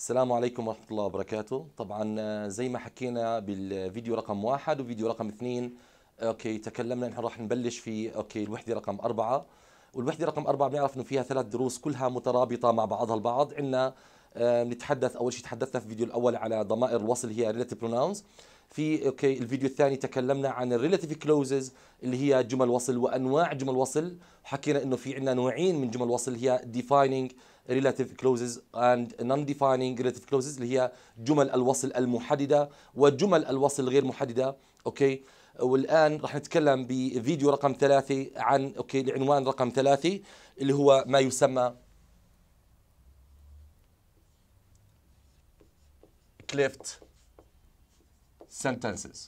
السلام عليكم ورحمة الله وبركاته طبعا آه، زي ما حكينا بالفيديو رقم واحد وفيديو رقم اثنين آه، اوكي تكلمنا نحن راح نبلش في اوكي الوحدة رقم أربعة والوحدة رقم أربعة بنعرف انه فيها ثلاث دروس كلها مترابطة مع بعضها البعض عندنا بنتحدث آه، اول شيء تحدثنا في الفيديو الاول على ضمائر الوصل هي relative pronouns في اوكي الفيديو الثاني تكلمنا عن الريلاتيف كلوزز اللي هي جمل وصل وانواع جمل وصل حكينا انه في عندنا نوعين من جمل وصل هي ديفاينينج relative clauses and non-defining relative clauses اللي هي جمل الوصل المحددة وجمل الوصل غير محددة أوكي والآن راح نتكلم بفيديو رقم ثلاثة عن أوكي العنوان رقم ثلاثة اللي هو ما يسمى cleft sentences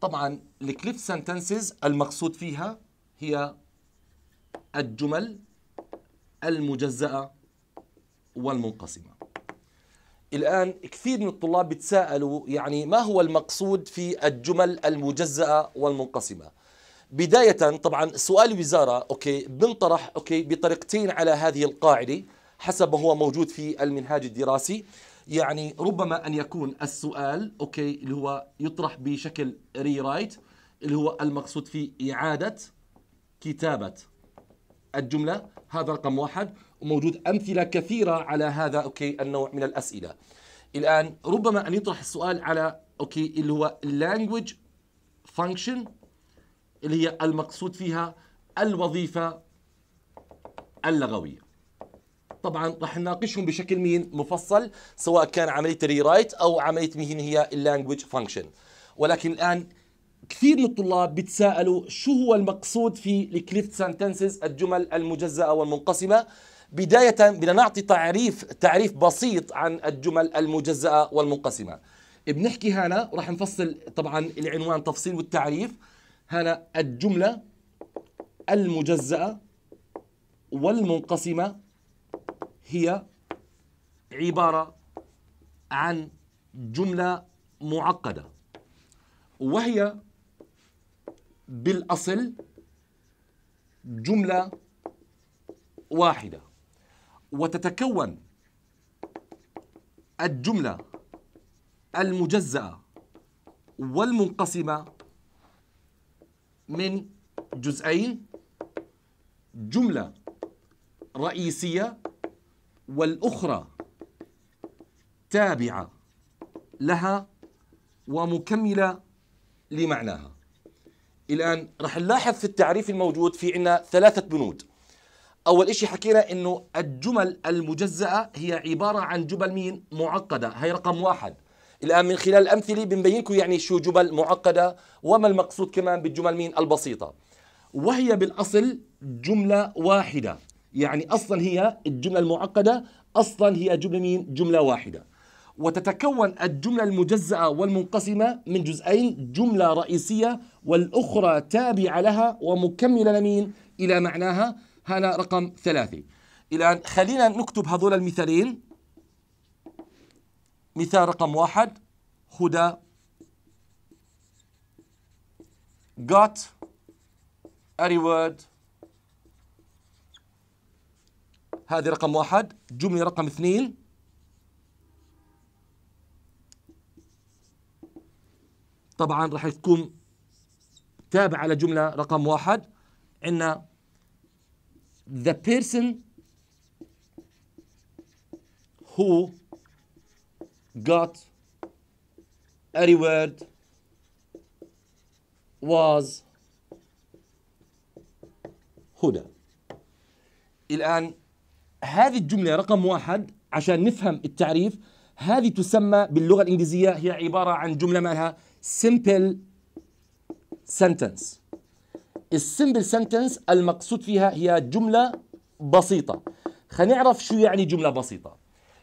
طبعا الكليف سنتنسز المقصود فيها هي الجمل المجزأة والمنقسمة الآن كثير من الطلاب بتساءلوا يعني ما هو المقصود في الجمل المجزأة والمنقسمة بداية طبعا سؤال الوزارة أوكي بنطرح أوكي بطريقتين على هذه القاعدة حسب ما هو موجود في المنهاج الدراسي يعني ربما أن يكون السؤال أوكي اللي هو يطرح بشكل ري رايت اللي هو المقصود في إعادة كتابة الجملة هذا رقم واحد وموجود أمثلة كثيرة على هذا أوكي النوع من الأسئلة الآن ربما أن يطرح السؤال على أوكي اللي هو language function اللي هي المقصود فيها الوظيفة اللغوية طبعا راح نناقشهم بشكل مين مفصل سواء كان عمليه رايت او عمليه مين هي اللانجوج فانكشن ولكن الان كثير من الطلاب بتساءلوا شو هو المقصود في الكليفت سنتنسز الجمل المجزأة والمنقسمة بداية بدنا نعطي تعريف تعريف بسيط عن الجمل المجزأة والمنقسمة بنحكي هنا راح نفصل طبعا العنوان تفصيل والتعريف هنا الجملة المجزأة والمنقسمة هي عبارة عن جملة معقدة وهي بالأصل جملة واحدة وتتكون الجملة المجزأة والمنقسمة من جزئين جملة رئيسية والأخرى تابعة لها ومكملة لمعناها الآن رح نلاحظ في التعريف الموجود في عنا ثلاثة بنود أول إشي حكينا إنه الجمل المجزأة هي عبارة عن جمل مين معقدة هي رقم واحد الآن من خلال الأمثلة بنبينكم يعني شو جمل معقدة وما المقصود كمان بالجمل مين البسيطة وهي بالأصل جملة واحدة يعني أصلا هي الجملة المعقدة أصلا هي جملة مين جملة واحدة وتتكون الجملة المجزأة والمنقسمة من جزئين جملة رئيسية والأخرى تابعة لها ومكملة لمين إلى معناها هنا رقم ثلاثة الآن خلينا نكتب هذول المثالين مثال رقم واحد هدى got a reward هذه رقم واحد جملة رقم اثنين طبعا راح تكون تابع على جملة رقم واحد عندنا the person who got a reward was هدى الآن هذه الجملة رقم واحد عشان نفهم التعريف هذه تسمى باللغة الإنجليزية هي عبارة عن جملة مالها simple sentence السمبل سنتنس المقصود فيها هي جملة بسيطة خلينا نعرف شو يعني جملة بسيطة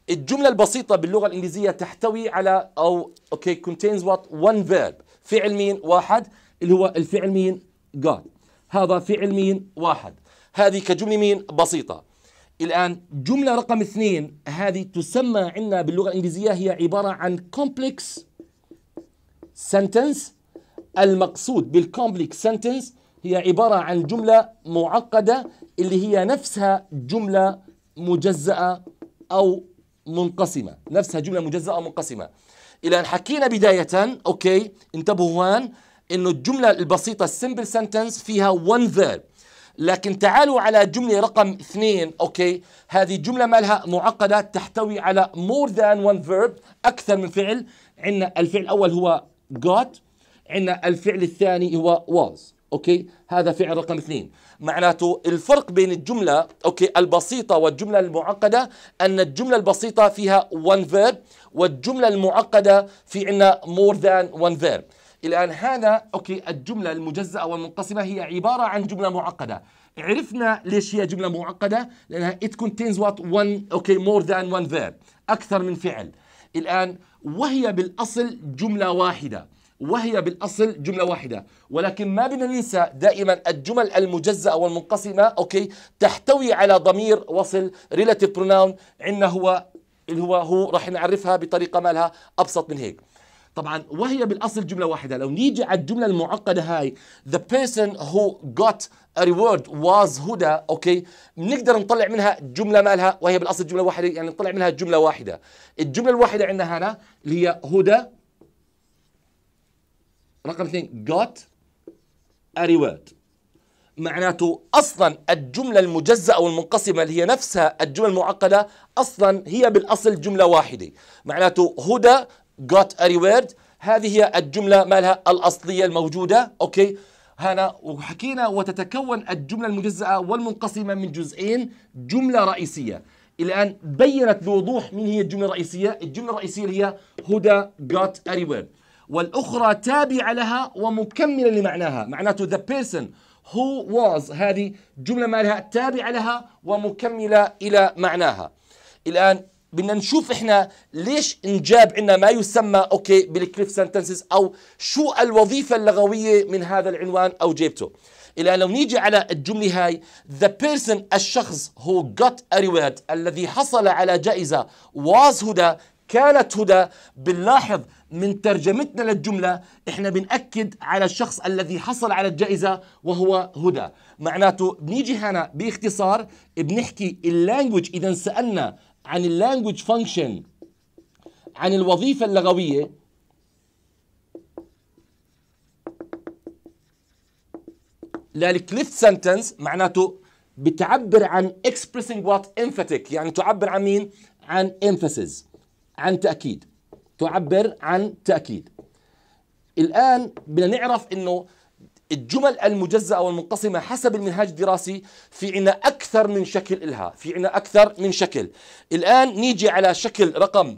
الجملة البسيطة باللغة الإنجليزية تحتوي على أو أوكي contains what one verb فعل مين واحد اللي هو الفعل مين God هذا فعل مين واحد هذه كجملة مين بسيطة الآن جملة رقم اثنين هذه تسمى عندنا باللغة الإنجليزية هي عبارة عن complex sentence المقصود بالcomplex sentence هي عبارة عن جملة معقدة اللي هي نفسها جملة مجزأة أو منقسمة نفسها جملة مجزأة أو منقسمة إذا حكينا بداية أوكي انتبهوا هان إنه الجملة البسيطة السمبل سنتنس فيها one verb لكن تعالوا على جملة رقم اثنين أوكي هذه الجملة مالها معقدة تحتوي على more than one verb أكثر من فعل عندنا الفعل الأول هو got عندنا الفعل الثاني هو was اوكي هذا فعل رقم اثنين معناته الفرق بين الجملة اوكي البسيطة والجملة المعقدة ان الجملة البسيطة فيها one verb والجملة المعقدة في عندنا more than one verb الان هذا اوكي الجملة المجزأة والمنقسمة هي عبارة عن جملة معقدة عرفنا ليش هي جملة معقدة لانها it contains what one okay more than one verb اكثر من فعل الان وهي بالأصل جملة واحدة وهي بالأصل جملة واحدة ولكن ما بدنا ننسى دائما الجمل المجزأة والمنقسمة أوكي تحتوي على ضمير وصل relative pronoun عندنا هو اللي هو هو راح نعرفها بطريقة مالها أبسط من هيك طبعا وهي بالاصل جمله واحده لو نيجي على الجمله المعقده هاي the person who got a reward was هدى اوكي بنقدر نطلع منها جمله مالها وهي بالاصل جمله واحده يعني نطلع منها جمله واحده الجمله الواحده عندنا هنا اللي هي هدى رقم اثنين got a reward معناته اصلا الجمله المجزاه او المنقسمه اللي هي نفسها الجمله المعقده اصلا هي بالاصل جمله واحده معناته هدى got a reward هذه هي الجملة مالها الأصلية الموجودة أوكي هنا وحكينا وتتكون الجملة المجزأة والمنقسمة من جزئين جملة رئيسية الآن بينت بوضوح من هي الجملة الرئيسية الجملة الرئيسية هي هدى got a reward والأخرى تابعة لها ومكملة لمعناها معناته the person who was هذه جملة مالها تابعة لها ومكملة إلى معناها الآن بدنا نشوف احنا ليش انجاب عندنا ما يسمى اوكي بالكليف سنتنسز او شو الوظيفه اللغويه من هذا العنوان او جيبته الى لو نيجي على الجمله هاي the person الشخص هو got a reward الذي حصل على جائزه was هدى كانت هدى بنلاحظ من ترجمتنا للجملة احنا بنأكد على الشخص الذي حصل على الجائزة وهو هدى معناته بنيجي هنا باختصار بنحكي اللانجوج إذا سألنا عن اللانجوج فانكشن عن الوظيفة اللغوية للكليفت سنتنس معناته بتعبر عن expressing what emphatic يعني تعبر عن مين؟ عن emphasis عن تأكيد تعبر عن تأكيد الآن بدنا نعرف إنه الجمل المجزأة والمنقسمة حسب المنهاج الدراسي في عنا أكثر من شكل إلها في عنا أكثر من شكل الآن نيجي على شكل رقم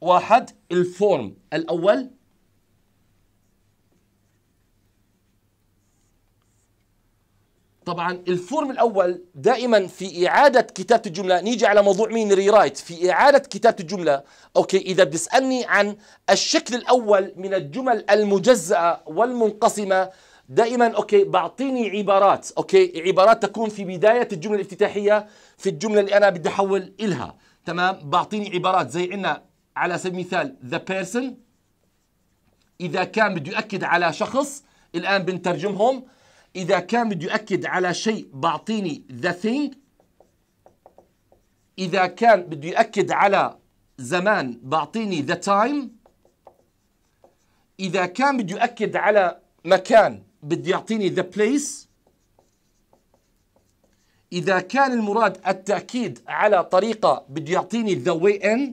واحد الفورم الأول طبعا الفورم الاول دائما في اعاده كتابه الجمله نيجي على موضوع مين ريرايت في اعاده كتابه الجمله اوكي اذا بتسالني عن الشكل الاول من الجمل المجزاه والمنقسمه دائما اوكي بعطيني عبارات اوكي عبارات تكون في بدايه الجمله الافتتاحيه في الجمله اللي انا بدي احول الها تمام بعطيني عبارات زي عندنا على سبيل المثال ذا بيرسون اذا كان بده يؤكد على شخص الان بنترجمهم اذا كان بده يؤكد على شيء بعطيني ذا ثينج اذا كان بده يؤكد على زمان بعطيني ذا تايم اذا كان بده يؤكد على مكان بدي يعطيني the place إذا كان المراد التأكيد على طريقة بده يعطيني the way in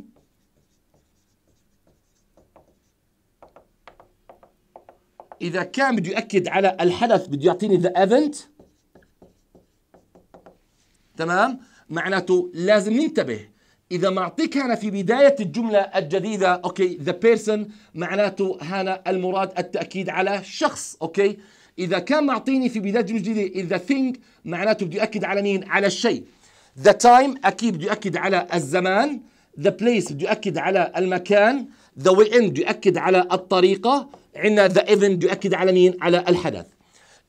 إذا كان بده يؤكد على الحدث بده يعطيني the event تمام معناته لازم ننتبه إذا ما أعطيك هنا في بداية الجملة الجديدة أوكي ذا بيرسون معناته هنا المراد التأكيد على شخص أوكي إذا كان معطيني في بداية جملة جديدة the thing معناته بده أكد على مين؟ على الشيء the time أكيد بده أكد على الزمان the place بده أكد على المكان the way in بده أكد على الطريقة عندنا the event بده أكد على مين؟ على الحدث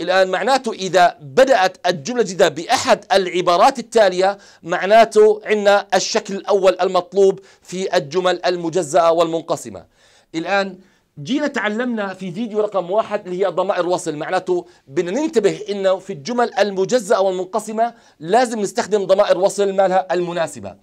الآن معناته إذا بدأت الجملة الجديدة بأحد العبارات التالية معناته عندنا الشكل الأول المطلوب في الجمل المجزأة والمنقسمة الآن جينا تعلمنا في فيديو رقم واحد اللي هي ضمائر وصل معناته بدنا ننتبه انه في الجمل المجزأة والمنقسمة لازم نستخدم ضمائر وصل مالها المناسبة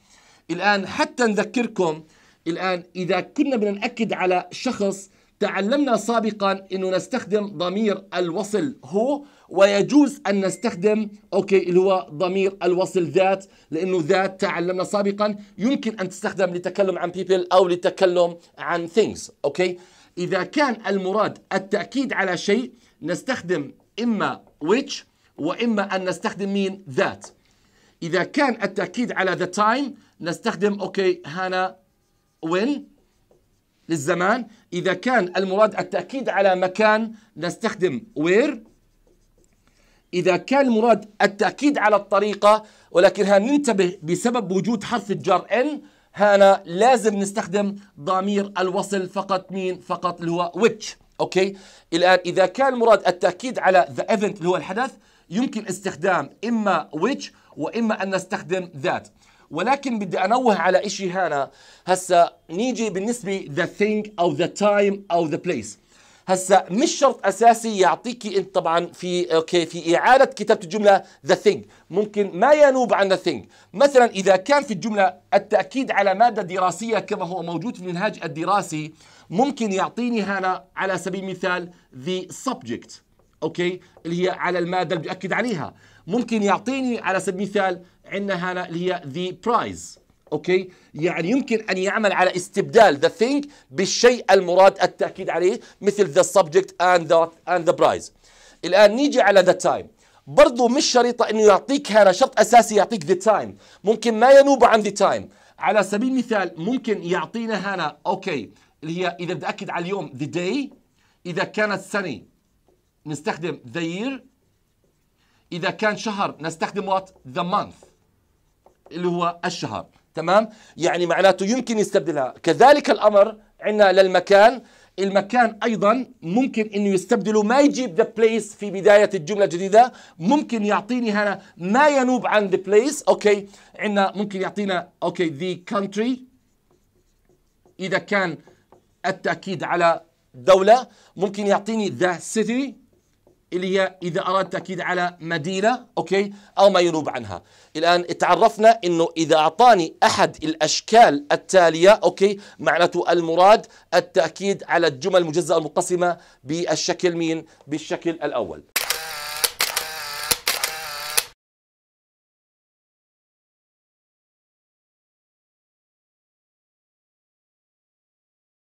الآن حتى نذكركم الآن إذا كنا بدنا نأكد على شخص تعلمنا سابقا انه نستخدم ضمير الوصل هو ويجوز ان نستخدم اوكي اللي هو ضمير الوصل ذات لانه ذات تعلمنا سابقا يمكن ان تستخدم لتكلم عن people او لتكلم عن things اوكي إذا كان المراد التأكيد على شيء نستخدم إما which وإما أن نستخدم مين that إذا كان التأكيد على the time نستخدم أوكي هانا when للزمان إذا كان المراد التأكيد على مكان نستخدم where إذا كان المراد التأكيد على الطريقة ولكن هننتبه بسبب وجود حرف الجر إن هنا لازم نستخدم ضمير الوصل فقط مين فقط اللي هو which اوكي الان اذا كان مراد التاكيد على the event اللي هو الحدث يمكن استخدام اما which واما ان نستخدم ذات ولكن بدي انوه على شيء هنا هسه نيجي بالنسبه the thing او the time او the place هسا مش شرط اساسي يعطيكي انت طبعا في اوكي في اعاده كتابه الجمله ذا ثينج ممكن ما ينوب عن ذا ثينج مثلا اذا كان في الجمله التاكيد على ماده دراسيه كما هو موجود في المنهاج الدراسي ممكن يعطيني هنا على سبيل المثال ذا سبجكت اوكي اللي هي على الماده اللي بياكد عليها ممكن يعطيني على سبيل المثال عندنا هنا اللي هي ذا برايز اوكي يعني يمكن ان يعمل على استبدال ذا ثينج بالشيء المراد التاكيد عليه مثل ذا سبجكت اند ذا اند ذا برايز الان نيجي على ذا تايم برضو مش شريطة انه يعطيك هنا شرط اساسي يعطيك ذا تايم ممكن ما ينوب عن ذا تايم على سبيل المثال ممكن يعطينا هنا اوكي اللي هي اذا بدي اكد على اليوم ذا داي اذا كانت سنة نستخدم ذا يير اذا كان شهر نستخدم وات ذا مانث اللي هو الشهر تمام يعني معناته يمكن يستبدلها كذلك الأمر عندنا للمكان المكان ايضا ممكن انه يستبدله ما يجيب ذا بليس في بدايه الجمله الجديده ممكن يعطيني هنا ما ينوب عن ذا بليس اوكي عندنا ممكن يعطينا اوكي ذا كونتري اذا كان التاكيد على دوله ممكن يعطيني ذا سيتي اللي هي إذا اراد تأكيد على مدينة أوكي أو ما ينوب عنها الآن تعرفنا أنه إذا أعطاني أحد الأشكال التالية أوكي معناته المراد التأكيد على الجمل المجزأة المتصمة بالشكل مين بالشكل الأول